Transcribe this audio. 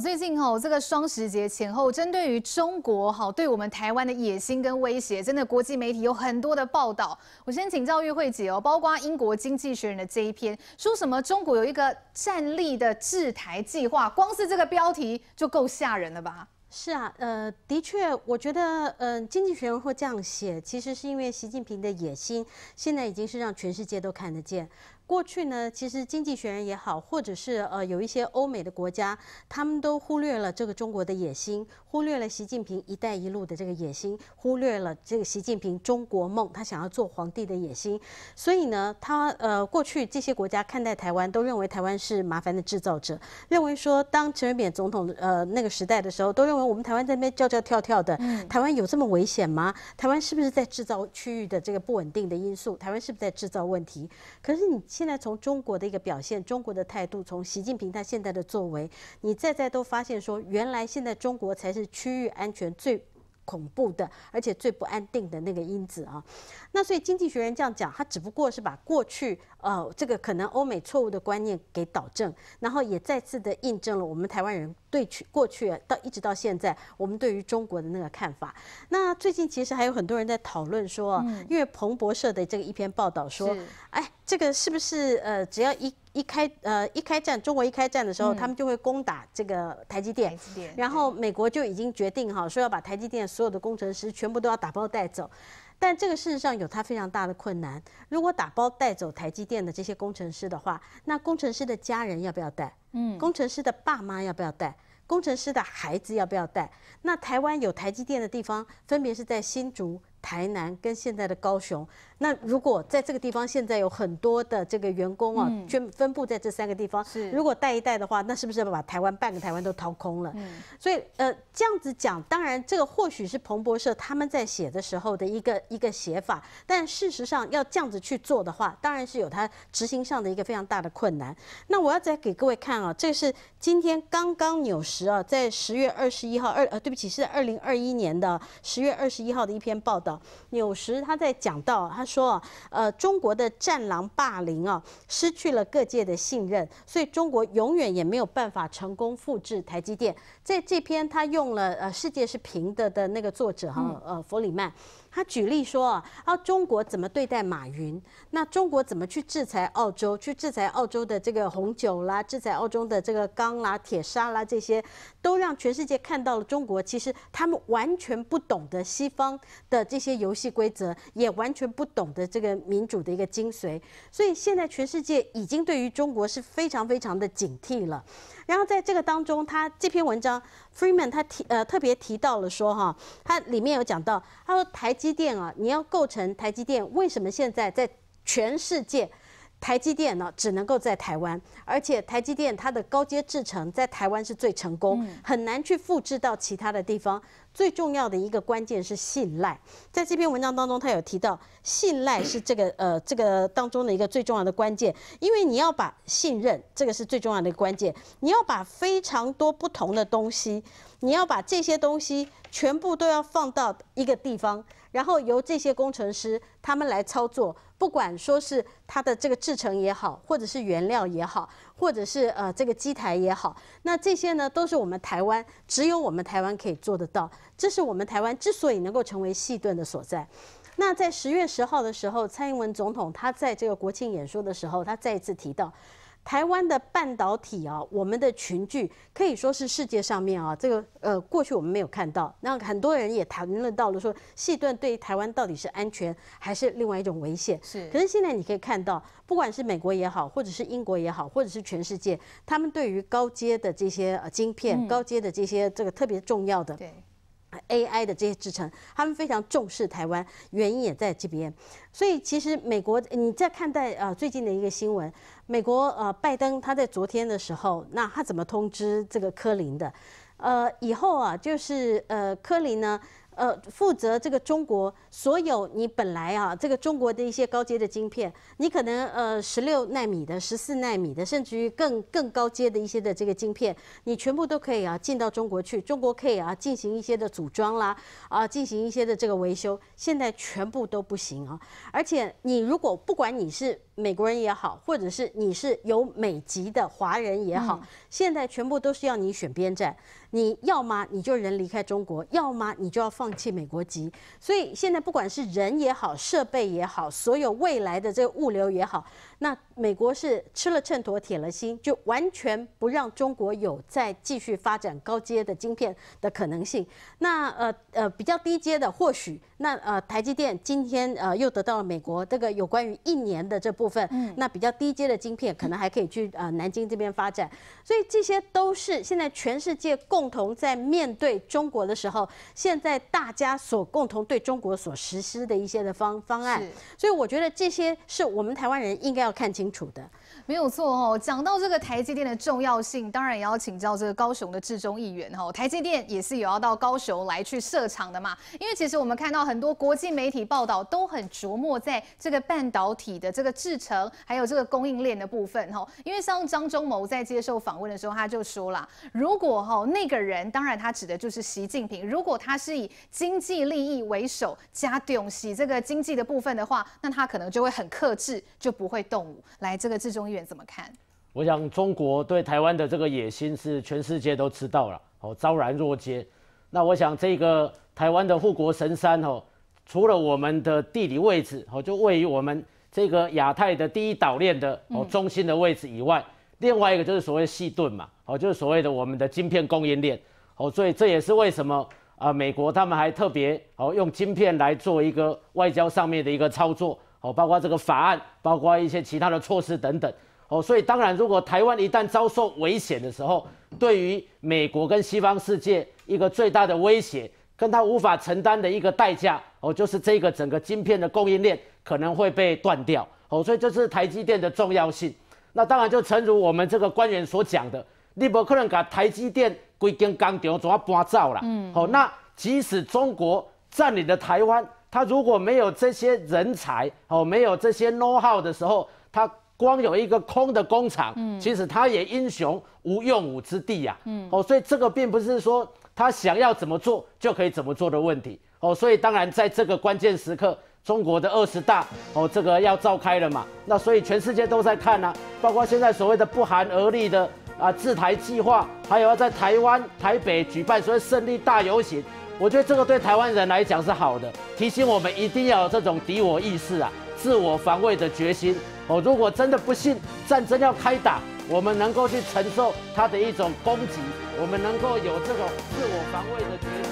最近哦，这个双十节前后，针对于中国哈，对我们台湾的野心跟威胁，真的国际媒体有很多的报道。我先请教玉慧姐哦，包括英国《经济学人》的这一篇，说什么中国有一个战力的制台计划，光是这个标题就够吓人了吧？是啊，呃，的确，我觉得，嗯，《经济学人》会这样写，其实是因为习近平的野心，现在已经是让全世界都看得见。过去呢，其实经济学人也好，或者是呃有一些欧美的国家，他们都忽略了这个中国的野心，忽略了习近平“一带一路”的这个野心，忽略了这个习近平“中国梦”他想要做皇帝的野心。所以呢，他呃过去这些国家看待台湾，都认为台湾是麻烦的制造者，认为说当陈水扁总统呃那个时代的时候，都认为我们台湾在那边叫叫跳跳的，台湾有这么危险吗？台湾是不是在制造区域的这个不稳定的因素？台湾是不是在制造问题？可是你。现在从中国的一个表现，中国的态度，从习近平他现在的作为，你再再都发现说，原来现在中国才是区域安全最。恐怖的，而且最不安定的那个因子啊，那所以经济学人这样讲，他只不过是把过去呃这个可能欧美错误的观念给导正，然后也再次的印证了我们台湾人对去过去到一直到现在我们对于中国的那个看法。那最近其实还有很多人在讨论说，因为彭博社的这个一篇报道说，哎，这个是不是呃只要一。一开呃一开战，中国一开战的时候，他们就会攻打这个台积电，然后美国就已经决定哈，说要把台积电所有的工程师全部都要打包带走，但这个事实上有它非常大的困难。如果打包带走台积电的这些工程师的话，那工程师的家人要不要带？嗯，工程师的爸妈要不要带？工程师的孩子要不要带？那台湾有台积电的地方，分别是在新竹。台南跟现在的高雄，那如果在这个地方现在有很多的这个员工啊，均分布在这三个地方。是，如果带一带的话，那是不是把台湾半个台湾都掏空了？嗯，所以呃这样子讲，当然这个或许是彭博社他们在写的时候的一个一个写法，但事实上要这样子去做的话，当然是有它执行上的一个非常大的困难。那我要再给各位看啊，这是今天刚刚纽时啊，在十月二十一号二呃，对不起，是在二零二一年的十月二十一号的一篇报道。有时他在讲到，他说：“呃，中国的战狼霸凌啊，失去了各界的信任，所以中国永远也没有办法成功复制台积电。”在这篇，他用了“呃，世界是平的”的那个作者哈，呃，弗里曼。他举例说啊，啊，中国怎么对待马云？那中国怎么去制裁澳洲？去制裁澳洲的这个红酒啦，制裁澳洲的这个钢啦、铁砂啦这些，都让全世界看到了中国其实他们完全不懂得西方的这些游戏规则，也完全不懂得这个民主的一个精髓。所以现在全世界已经对于中国是非常非常的警惕了。然后在这个当中，他这篇文章，Freeman 他提呃特别提到了说哈，他里面有讲到，他说台。基电啊，你要构成台积电，为什么现在在全世界，台积电呢只能够在台湾？而且台积电它的高阶制程在台湾是最成功，很难去复制到其他的地方。最重要的一个关键是信赖，在这篇文章当中，他有提到信赖是这个呃这个当中的一个最重要的关键，因为你要把信任这个是最重要的关键，你要把非常多不同的东西。你要把这些东西全部都要放到一个地方，然后由这些工程师他们来操作，不管说是它的这个制成也好，或者是原料也好，或者是呃这个机台也好，那这些呢都是我们台湾只有我们台湾可以做得到，这是我们台湾之所以能够成为戏盾的所在。那在十月十号的时候，蔡英文总统他在这个国庆演说的时候，他再一次提到。台湾的半导体啊，我们的群聚可以说是世界上面啊，这个呃，过去我们没有看到。那很多人也谈论到了说，系顿对台湾到底是安全还是另外一种危险？是。可是现在你可以看到，不管是美国也好，或者是英国也好，或者是全世界，他们对于高阶的这些呃晶片、高阶的这些这个特别重要的。AI 的这些支撑，他们非常重视台湾，原因也在这边。所以其实美国你在看待啊最近的一个新闻，美国啊拜登他在昨天的时候，那他怎么通知这个科林的？呃，以后啊就是呃科林呢。呃，负责这个中国所有你本来啊，这个中国的一些高阶的晶片，你可能呃十六纳米的、十四纳米的，甚至于更更高阶的一些的这个晶片，你全部都可以啊进到中国去，中国可以啊进行一些的组装啦，啊进行一些的这个维修，现在全部都不行啊！而且你如果不管你是美国人也好，或者是你是有美籍的华人也好，现在全部都是要你选边站，你要么你就人离开中国，要么你就要放。弃美国籍，所以现在不管是人也好，设备也好，所有未来的这个物流也好，那美国是吃了秤砣铁了心，就完全不让中国有再继续发展高阶的晶片的可能性。那呃呃比较低阶的或许，那呃台积电今天呃又得到了美国这个有关于一年的这部分，那比较低阶的晶片可能还可以去呃南京这边发展。所以这些都是现在全世界共同在面对中国的时候，现在。大家所共同对中国所实施的一些的方方案，所以我觉得这些是我们台湾人应该要看清楚的。没有错哦，讲到这个台积电的重要性，当然也要请教这个高雄的志中议员哈。台积电也是有要到高雄来去设厂的嘛，因为其实我们看到很多国际媒体报道都很琢磨在这个半导体的这个制程，还有这个供应链的部分哈。因为像张忠谋在接受访问的时候，他就说了，如果哈那个人，当然他指的就是习近平，如果他是以经济利益为首，加重视这个经济的部分的话，那他可能就会很克制，就不会动武。来，这个志中议员怎么看？我想中国对台湾的这个野心是全世界都知道了，哦，昭然若揭。那我想这个台湾的护国神山，哦，除了我们的地理位置，哦，就位于我们这个亚太的第一岛链的哦中心的位置以外，另外一个就是所谓细盾嘛，哦，就是所谓的我们的晶片供应链，哦，所以这也是为什么。啊，美国他们还特别哦，用晶片来做一个外交上面的一个操作，哦，包括这个法案，包括一些其他的措施等等，哦，所以当然，如果台湾一旦遭受危险的时候，对于美国跟西方世界一个最大的威胁，跟他无法承担的一个代价，哦，就是这个整个晶片的供应链可能会被断掉，哦，所以这是台积电的重要性。那当然就诚如我们这个官员所讲的，利伯克人卡台积电。贵金工厂都要搬走了，嗯，好，那即使中国占领了台湾，他如果没有这些人才，哦，没有这些 know how 的时候，他光有一个空的工厂，嗯，其实他也英雄无用武之地呀，嗯，哦，所以这个并不是说他想要怎么做就可以怎么做的问题，哦，所以当然在这个关键时刻，中国的二十大，哦，这个要召开了嘛，那所以全世界都在看啊，包括现在所谓的不寒而栗的。啊，制台计划，还有要在台湾台北举办所谓胜利大游行，我觉得这个对台湾人来讲是好的，提醒我们一定要有这种敌我意识啊，自我防卫的决心。哦，如果真的不幸战争要开打，我们能够去承受它的一种攻击，我们能够有这种自我防卫的决心。